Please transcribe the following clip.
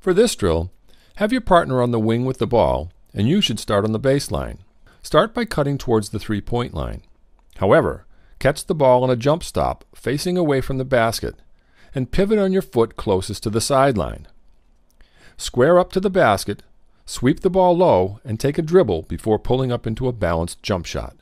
For this drill, have your partner on the wing with the ball, and you should start on the baseline. Start by cutting towards the three-point line. However, catch the ball on a jump stop facing away from the basket, and pivot on your foot closest to the sideline. Square up to the basket, sweep the ball low, and take a dribble before pulling up into a balanced jump shot.